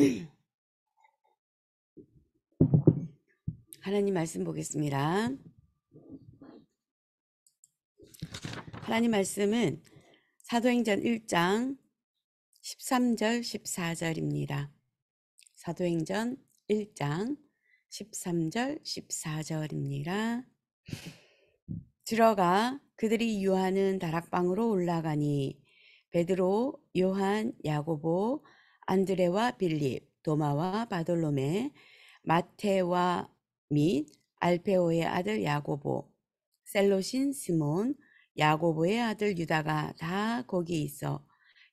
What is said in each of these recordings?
하나님 말씀 보겠습니다. 하나님 말씀은 사도행전 1장 13절 14절입니다. 사도행전 1장 13절 14절입니다. 들어가 그들이 유하는 다락방으로 올라가니 베드로, 요한, 야고보, 안드레와 빌립, 도마와 바돌로메 마테와 및 알페오의 아들 야고보, 셀로신 스몬, 야고보의 아들 유다가 다 거기 있어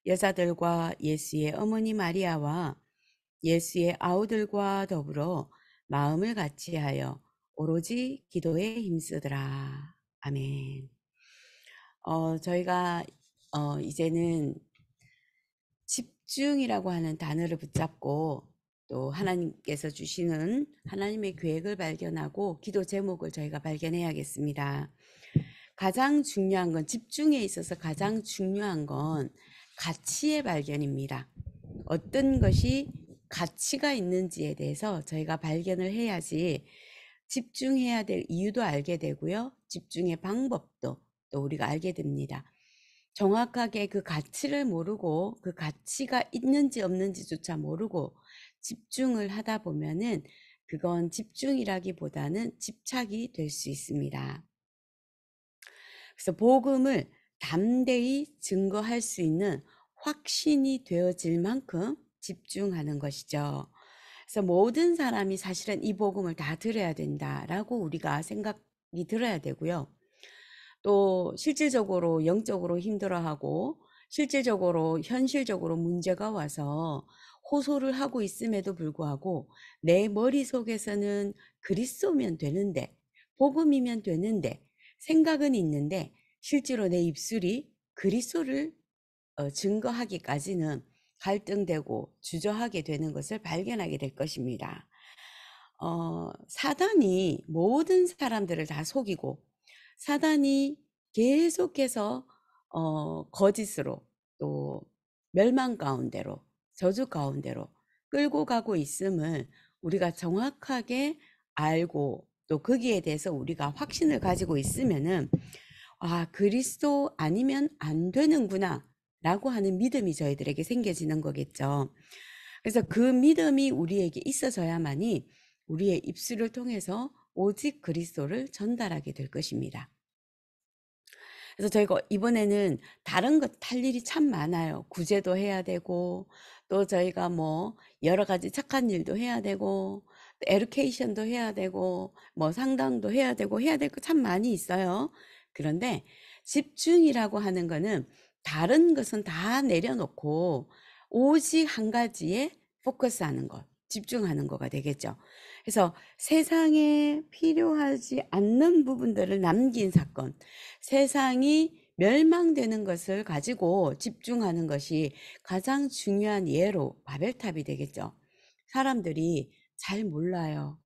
여자들과 예수의 어머니 마리아와 예수의 아우들과 더불어 마음을 같이 하여 오로지 기도에 힘쓰더라. 아멘. 어, 저희가 어, 이제는 쯔응이라고 하는 단어를 붙잡고 또 하나님께서 주시는 하나님의 계획을 발견하고 기도 제목을 저희가 발견해야겠습니다. 가장 중요한 건 집중에 있어서 가장 중요한 건 가치의 발견입니다. 어떤 것이 가치가 있는지에 대해서 저희가 발견을 해야지 집중해야 될 이유도 알게 되고요. 집중의 방법도 또 우리가 알게 됩니다. 정확하게 그 가치를 모르고 그 가치가 있는지 없는지조차 모르고 집중을 하다 보면은 그건 집중이라기보다는 집착이 될 수 있습니다. 그래서 복음을 담대히 증거할 수 있는 확신이 되어질 만큼 집중하는 것이죠. 그래서 모든 사람이 사실은 이 복음을 다 들어야 된다라고 우리가 생각이 들어야 되고요. 또 실질적으로 영적으로 힘들어하고 실질적으로 현실적으로 문제가 와서 호소를 하고 있음에도 불구하고 내 머릿속에서는 그리스도면 되는데 복음이면 되는데 생각은 있는데 실제로 내 입술이 그리스도를 어, 증거하기까지는 갈등되고 주저하게 되는 것을 발견하게 될 것입니다. 어, 사단이 모든 사람들을 다 속이고 사단이 계속해서 어, 거짓으로 또 멸망 가운데로 저주 가운데로 끌고 가고 있음을 우리가 정확하게 알고 또 거기에 대해서 우리가 확신을 가지고 있으면은 아 그리스도 아니면 안 되는구나 라고 하는 믿음이 저희들에게 생겨지는 거겠죠. 그래서 그 믿음이 우리에게 있어서야만이 우리의 입술을 통해서 오직 그리스도를 전달하게 될 것입니다. 그래서 저희가 이번에는 다른 것 할 일이 참 많아요. 구제도 해야 되고 또 저희가 뭐 여러 가지 착한 일도 해야 되고 에듀케이션도 해야 되고 뭐 상담도 해야 되고 해야 될 거 참 많이 있어요. 그런데 집중이라고 하는 거는 다른 것은 다 내려놓고 오직 한 가지에 포커스하는 것, 집중하는 거가 되겠죠. 그래서 세상에 필요하지 않는 부분들을 남긴 사건, 세상이 멸망되는 것을 가지고 집중하는 것이 가장 중요한 예로 바벨탑이 되겠죠. 사람들이 잘 몰라요.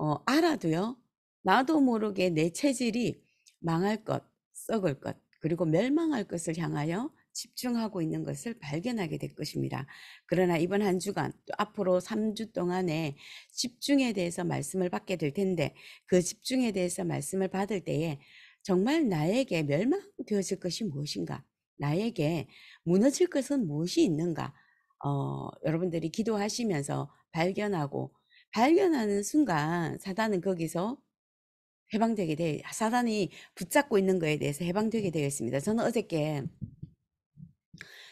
어, 알아도요. 나도 모르게 내 체질이 망할 것, 썩을 것, 그리고 멸망할 것을 향하여 집중하고 있는 것을 발견하게 될 것입니다. 그러나 이번 한 주간 또 앞으로 3주 동안에 집중에 대해서 말씀을 받게 될 텐데 그 집중에 대해서 말씀을 받을 때에 정말 나에게 멸망되어질 것이 무엇인가? 나에게 무너질 것은 무엇이 있는가? 어, 여러분들이 기도하시면서 발견하고 발견하는 순간 사단은 거기서 해방되게 돼 사단이 붙잡고 있는 거에 대해서 해방되게 되겠습니다. 저는 어저께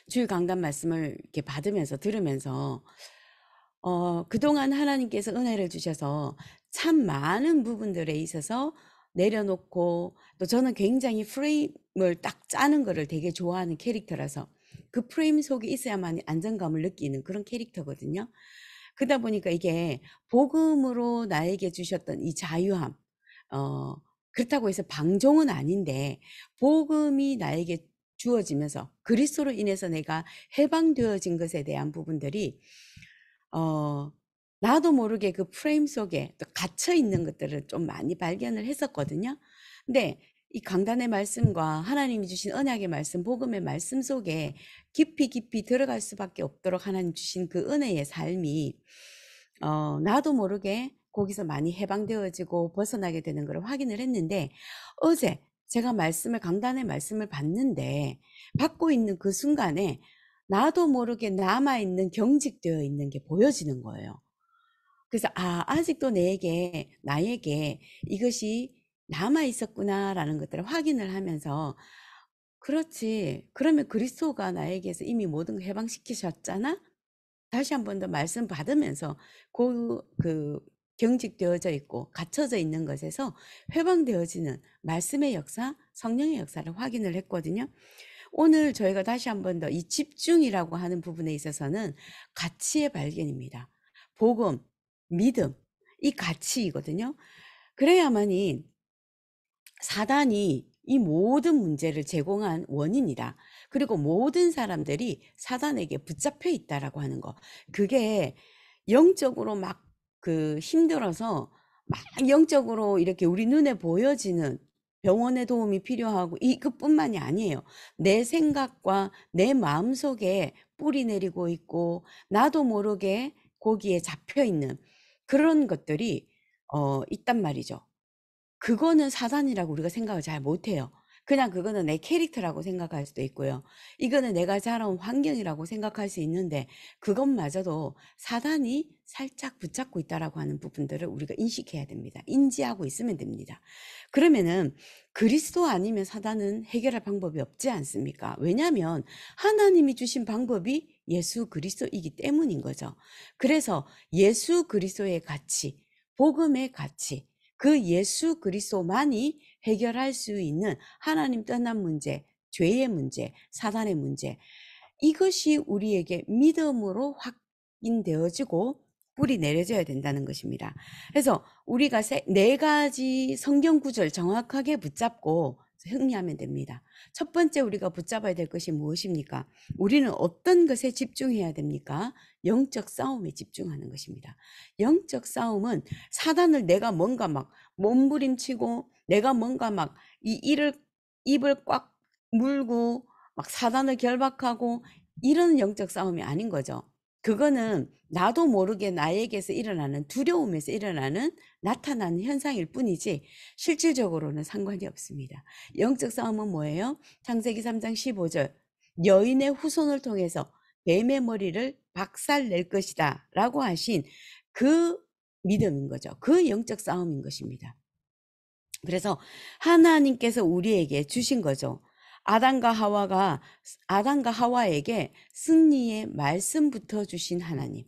주일 강단 말씀을 이렇게 받으면서 들으면서 어, 그동안 하나님께서 은혜를 주셔서 참 많은 부분들에 있어서 내려놓고 또 저는 굉장히 프레임을 딱 짜는 거를 되게 좋아하는 캐릭터라서 그 프레임 속에 있어야만 안정감을 느끼는 그런 캐릭터거든요. 그러다 보니까 이게 복음으로 나에게 주셨던 이 자유함, 어, 그렇다고 해서 방종은 아닌데 복음이 나에게 주어지면서 그리스도로 인해서 내가 해방되어진 것에 대한 부분들이 어 나도 모르게 그 프레임 속에 또 갇혀 있는 것들을 좀 많이 발견을 했었거든요. 근데 이 강단의 말씀과 하나님이 주신 언약의 말씀, 복음의 말씀 속에 깊이 깊이 들어갈 수밖에 없도록 하나님 주신 그 은혜의 삶이 어 나도 모르게 거기서 많이 해방되어지고 벗어나게 되는 걸 확인을 했는데 어제 제가 말씀을 강단의 말씀을 받는데 받고 있는 그 순간에 나도 모르게 남아 있는 경직되어 있는 게 보여지는 거예요. 그래서 아 아직도 내게 나에게 이것이 남아 있었구나라는 것들을 확인을 하면서 그렇지 그러면 그리스도가 나에게서 이미 모든 걸 해방시키셨잖아. 다시 한 번 더 말씀 받으면서 그, 그 경직되어져 있고 갇혀져 있는 것에서 회방되어지는 말씀의 역사, 성령의 역사를 확인을 했거든요. 오늘 저희가 다시 한 번 더 이 집중이라고 하는 부분에 있어서는 가치의 발견입니다. 복음, 믿음, 이 가치이거든요. 그래야만이 사단이 이 모든 문제를 제공한 원인이다. 그리고 모든 사람들이 사단에게 붙잡혀 있다라고 하는 거. 그게 영적으로 막그 힘들어서 막 영적으로 이렇게 우리 눈에 보여지는 병원의 도움이 필요하고 이것뿐만이 아니에요. 내 생각과 내 마음속에 뿌리 내리고 있고 나도 모르게 고기에 잡혀 있는 그런 것들이 어 있단 말이죠. 그거는 사단이라고 우리가 생각을 잘 못해요. 그냥 그거는 내 캐릭터라고 생각할 수도 있고요. 이거는 내가 자라온 환경이라고 생각할 수 있는데 그것마저도 사단이 살짝 붙잡고 있다라고 하는 부분들을 우리가 인식해야 됩니다. 인지하고 있으면 됩니다. 그러면은 그리스도 아니면 사단은 해결할 방법이 없지 않습니까? 왜냐하면 하나님이 주신 방법이 예수 그리스도이기 때문인 거죠. 그래서 예수 그리스도의 가치, 복음의 가치, 그 예수 그리스도만이 해결할 수 있는 하나님 떠난 문제, 죄의 문제, 사단의 문제, 이것이 우리에게 믿음으로 확인되어지고 뿌리 내려져야 된다는 것입니다. 그래서 우리가 세, 네 가지 성경 구절 정확하게 붙잡고 흥미하면 됩니다. 첫 번째 우리가 붙잡아야 될 것이 무엇입니까? 우리는 어떤 것에 집중해야 됩니까? 영적 싸움에 집중하는 것입니다. 영적 싸움은 사단을 내가 뭔가 막 몸부림치고 내가 뭔가 막 이 일을 입을 꽉 물고 막 사단을 결박하고 이런 영적 싸움이 아닌 거죠. 그거는 나도 모르게 나에게서 일어나는 두려움에서 일어나는 나타나는 현상일 뿐이지 실질적으로는 상관이 없습니다. 영적 싸움은 뭐예요? 창세기 3장 15절 여인의 후손을 통해서 뱀의 머리를 박살낼 것이다 라고 하신 그 믿음인 거죠. 그 영적 싸움인 것입니다. 그래서 하나님께서 우리에게 주신 거죠. 아담과 하와가 아담과 하와에게 승리의 말씀부터 주신 하나님.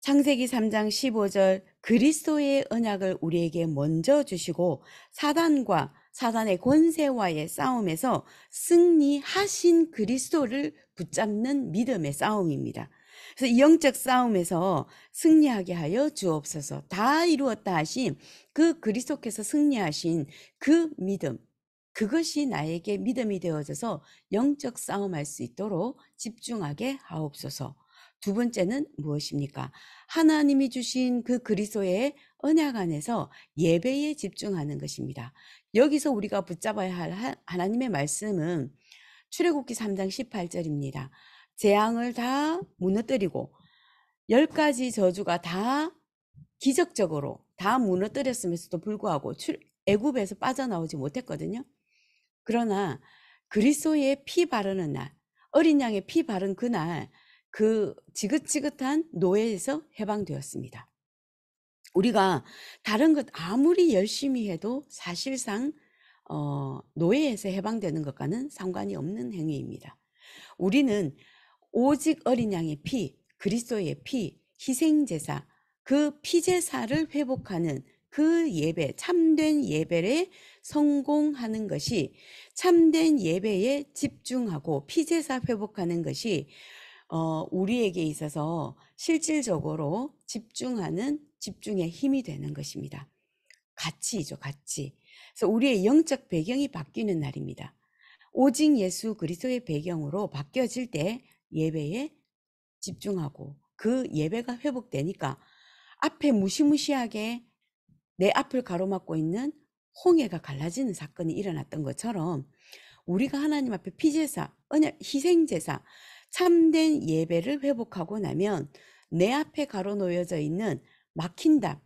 창세기 3장 15절 그리스도의 언약을 우리에게 먼저 주시고 사단과 사단의 권세와의 싸움에서 승리하신 그리스도를 붙잡는 믿음의 싸움입니다. 그래서 이 영적 싸움에서 승리하게 하여 주옵소서 다 이루었다 하신 그 그리스도께서 승리하신 그 믿음 그것이 나에게 믿음이 되어져서 영적 싸움할 수 있도록 집중하게 하옵소서. 두 번째는 무엇입니까? 하나님이 주신 그 그리스도의 언약 안에서 예배에 집중하는 것입니다. 여기서 우리가 붙잡아야 할 하나님의 말씀은 출애굽기 3장 18절입니다. 재앙을 다 무너뜨리고 열 가지 저주가 다 기적적으로 다무너뜨렸음에도 불구하고 애굽에서 빠져나오지 못했거든요. 그러나 그리스도의 피 바르는 날, 어린 양의 피 바른 그날 그 지긋지긋한 노예에서 해방되었습니다. 우리가 다른 것 아무리 열심히 해도 사실상 어, 노예에서 해방되는 것과는 상관이 없는 행위입니다. 우리는 오직 어린 양의 피, 그리스도의 피, 희생 제사, 그 피제사를 회복하는 그 예배, 참된 예배의 성공하는 것이 참된 예배에 집중하고 피제사 회복하는 것이 어, 우리에게 있어서 실질적으로 집중하는 집중의 힘이 되는 것입니다. 가치이죠, 가치. 그래서 우리의 영적 배경이 바뀌는 날입니다. 오직 예수 그리스도의 배경으로 바뀌어질 때 예배에 집중하고 그 예배가 회복되니까 앞에 무시무시하게 내 앞을 가로막고 있는 홍해가 갈라지는 사건이 일어났던 것처럼 우리가 하나님 앞에 피제사, 언약, 희생제사, 참된 예배를 회복하고 나면 내 앞에 가로놓여져 있는 막힌다,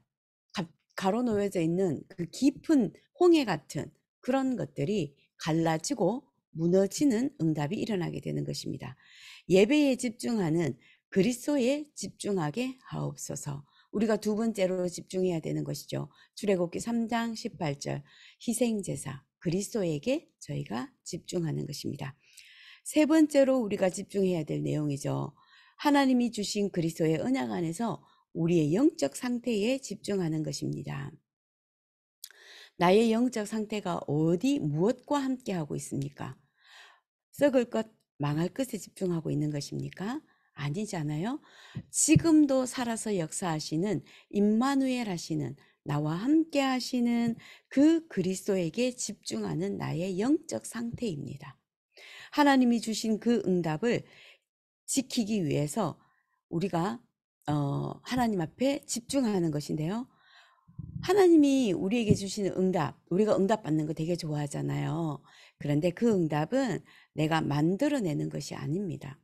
가로놓여져 있는 그 깊은 홍해 같은 그런 것들이 갈라지고 무너지는 응답이 일어나게 되는 것입니다. 예배에 집중하는 그리스도에 집중하게 하옵소서. 우리가 두 번째로 집중해야 되는 것이죠. 출애굽기 3장 18절 희생 제사 그리스도에게 저희가 집중하는 것입니다. 세 번째로 우리가 집중해야 될 내용이죠. 하나님이 주신 그리스도의 은약 안에서 우리의 영적 상태에 집중하는 것입니다. 나의 영적 상태가 어디 무엇과 함께 하고 있습니까? 썩을 것, 망할 것에 집중하고 있는 것입니까? 아니잖아요. 지금도 살아서 역사하시는 임마누엘 하시는 나와 함께 하시는 그 그리스도에게 집중하는 나의 영적 상태입니다. 하나님이 주신 그 응답을 지키기 위해서 우리가 어, 하나님 앞에 집중하는 것인데요. 하나님이 우리에게 주시는 응답, 우리가 응답 받는 거 되게 좋아하잖아요. 그런데 그 응답은 내가 만들어내는 것이 아닙니다.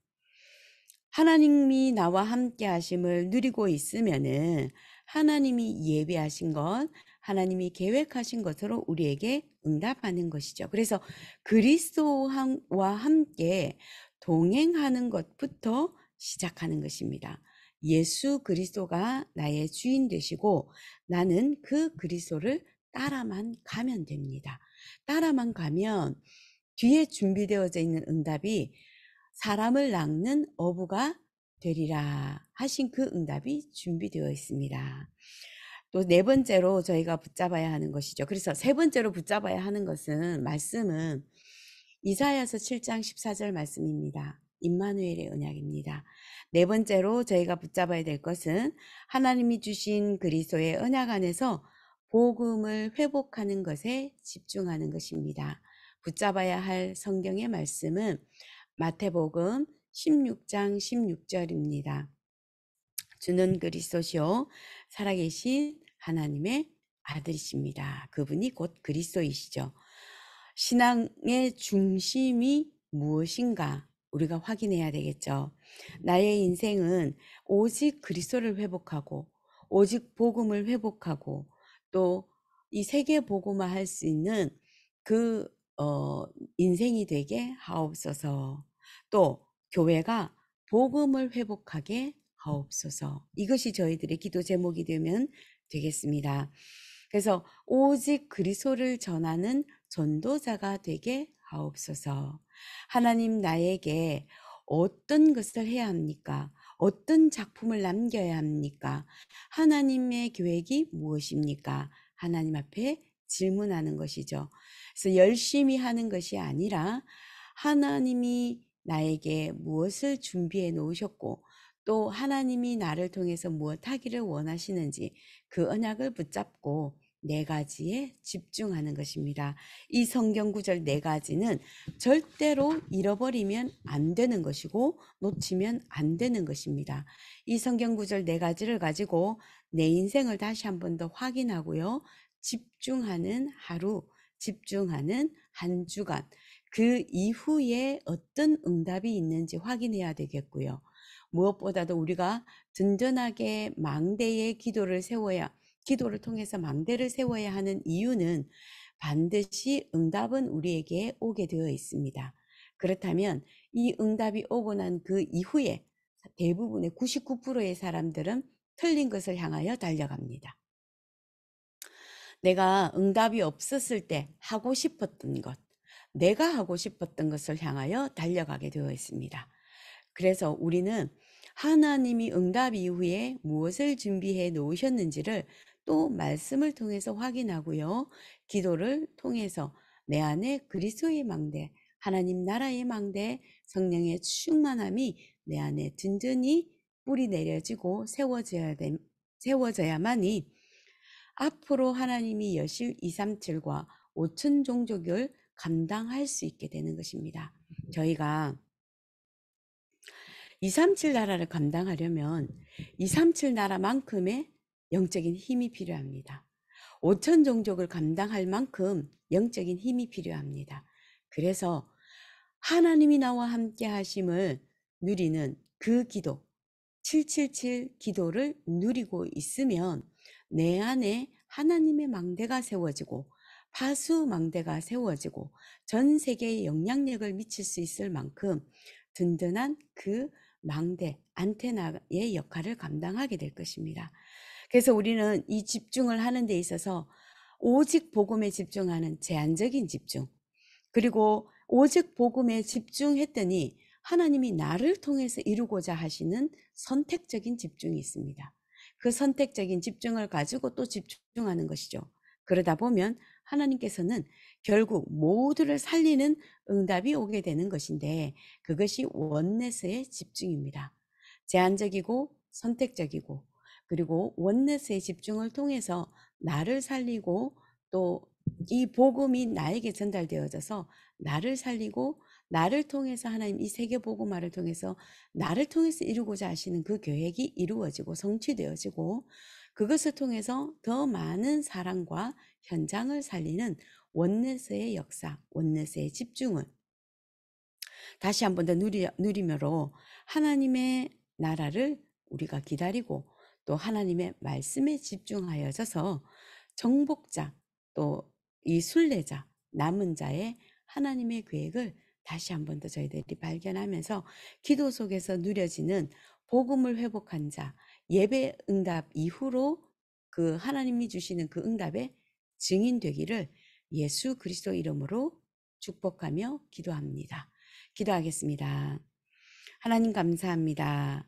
하나님이 나와 함께 하심을 누리고 있으면은 하나님이 예비하신 것, 하나님이 계획하신 것으로 우리에게 응답하는 것이죠. 그래서 그리스도와 함께 동행하는 것부터 시작하는 것입니다. 예수 그리스도가 나의 주인 되시고 나는 그 그리스도를 따라만 가면 됩니다. 따라만 가면 뒤에 준비되어져 있는 응답이 사람을 낚는 어부가 되리라 하신 그 응답이 준비되어 있습니다. 또 네 번째로 저희가 붙잡아야 하는 것이죠. 그래서 세 번째로 붙잡아야 하는 것은 말씀은 이사야서 7장 14절 말씀입니다. 임마누엘의 언약입니다. 네 번째로 저희가 붙잡아야 될 것은 하나님이 주신 그리스도의 언약 안에서 복음을 회복하는 것에 집중하는 것입니다. 붙잡아야 할 성경의 말씀은 마태복음 16장 16절입니다. 주는 그리스도시요 살아계신 하나님의 아들이십니다. 그분이 곧 그리스도이시죠. 신앙의 중심이 무엇인가 우리가 확인해야 되겠죠. 나의 인생은 오직 그리스도를 회복하고 오직 복음을 회복하고 또 이 세계 복음화 할 수 있는 그 어, 인생이 되게 하옵소서. 또 교회가 복음을 회복하게 하옵소서. 이것이 저희들의 기도 제목이 되면 되겠습니다. 그래서 오직 그리스도를 전하는 전도자가 되게 하옵소서. 하나님 나에게 어떤 것을 해야 합니까? 어떤 작품을 남겨야 합니까? 하나님의 계획이 무엇입니까? 하나님 앞에 질문하는 것이죠. 그래서 열심히 하는 것이 아니라 하나님이 나에게 무엇을 준비해 놓으셨고 또 하나님이 나를 통해서 무엇 하기를 원하시는지 그 언약을 붙잡고 네 가지에 집중하는 것입니다. 이 성경 구절 네 가지는 절대로 잃어버리면 안 되는 것이고 놓치면 안 되는 것입니다. 이 성경 구절 네 가지를 가지고 내 인생을 다시 한 번 더 확인하고요. 집중하는 하루, 집중하는 한 주간, 그 이후에 어떤 응답이 있는지 확인해야 되겠고요. 무엇보다도 우리가 든든하게 망대의 기도를 세워야, 기도를 통해서 망대를 세워야 하는 이유는 반드시 응답은 우리에게 오게 되어 있습니다. 그렇다면 이 응답이 오고 난 그 이후에 대부분의 99%의 사람들은 틀린 것을 향하여 달려갑니다. 내가 응답이 없었을 때 하고 싶었던 것, 내가 하고 싶었던 것을 향하여 달려가게 되어 있습니다. 그래서 우리는 하나님이 응답 이후에 무엇을 준비해 놓으셨는지를 또 말씀을 통해서 확인하고요. 기도를 통해서 내 안에 그리스도의 망대, 하나님 나라의 망대, 성령의 충만함이 내 안에 든든히 뿌리 내려지고 세워져야 됨, 세워져야만이 앞으로 하나님이 여실 2, 3, 7과 5천 종족을 감당할 수 있게 되는 것입니다. 저희가 2, 3, 7 나라를 감당하려면 2, 3, 7 나라만큼의 영적인 힘이 필요합니다. 5천 종족을 감당할 만큼 영적인 힘이 필요합니다. 그래서 하나님이 나와 함께 하심을 누리는 그 기도, 777 기도를 누리고 있으면 내 안에 하나님의 망대가 세워지고 파수 망대가 세워지고 전 세계에 영향력을 미칠 수 있을 만큼 든든한 그 망대, 안테나의 역할을 감당하게 될 것입니다. 그래서 우리는 이 집중을 하는 데 있어서 오직 복음에 집중하는 제한적인 집중, 그리고 오직 복음에 집중했더니 하나님이 나를 통해서 이루고자 하시는 선택적인 집중이 있습니다. 그 선택적인 집중을 가지고 또 집중하는 것이죠. 그러다 보면 하나님께서는 결국 모두를 살리는 응답이 오게 되는 것인데 그것이 원내스의 집중입니다. 제한적이고 선택적이고 그리고 원내스의 집중을 통해서 나를 살리고 또 이 복음이 나에게 전달되어져서 나를 살리고 나를 통해서 하나님 이 세계 보고말을 통해서 나를 통해서 이루고자 하시는 그 계획이 이루어지고 성취되어지고 그것을 통해서 더 많은 사랑과 현장을 살리는 원내스의 역사, 원내스의 집중을 다시 한번더 누리, 누리며로 하나님의 나라를 우리가 기다리고 또 하나님의 말씀에 집중하여져서 정복자 또 이 순례자 남은 자의 하나님의 계획을 다시 한 번 더 저희들이 발견하면서 기도 속에서 누려지는 복음을 회복한 자, 예배 응답 이후로 그 하나님이 주시는 그 응답에 증인되기를 예수 그리스도 이름으로 축복하며 기도합니다. 기도하겠습니다. 하나님 감사합니다.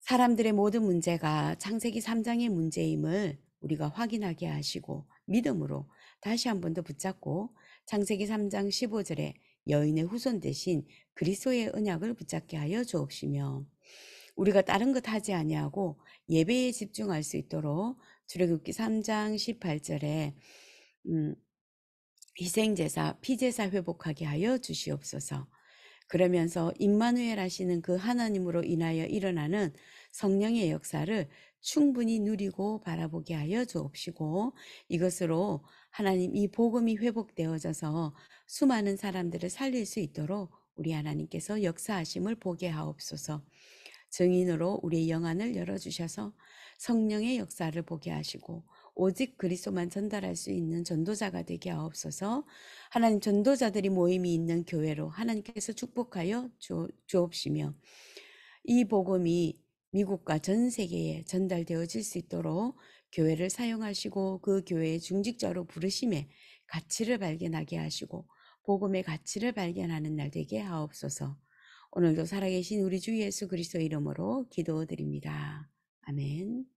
사람들의 모든 문제가 창세기 3장의 문제임을 우리가 확인하게 하시고 믿음으로 다시 한 번 더 붙잡고 창세기 3장 15절에 여인의 후손 대신 그리스도의 은약을 붙잡게 하여 주옵시며 우리가 다른 것 하지 아니하고 예배에 집중할 수 있도록 주례굽기 3장 18절에 음, 희생제사, 피제사 회복하게 하여 주시옵소서. 그러면서 임마누엘 하시는 그 하나님으로 인하여 일어나는 성령의 역사를 충분히 누리고 바라보게 하여 주옵시고 이것으로 하나님 이 복음이 회복되어져서 수많은 사람들을 살릴 수 있도록 우리 하나님께서 역사하심을 보게 하옵소서. 증인으로 우리의 영안을 열어주셔서 성령의 역사를 보게 하시고 오직 그리스도만 전달할 수 있는 전도자가 되게 하옵소서. 하나님 전도자들이 모임이 있는 교회로 하나님께서 축복하여 주, 주옵시며 이 복음이 미국과 전 세계에 전달되어질 수 있도록 교회를 사용하시고 그 교회의 중직자로 부르심에 가치를 발견하게 하시고 복음의 가치를 발견하는 날 되게 하옵소서. 오늘도 살아계신 우리 주 예수 그리스도 이름으로 기도드립니다. 아멘.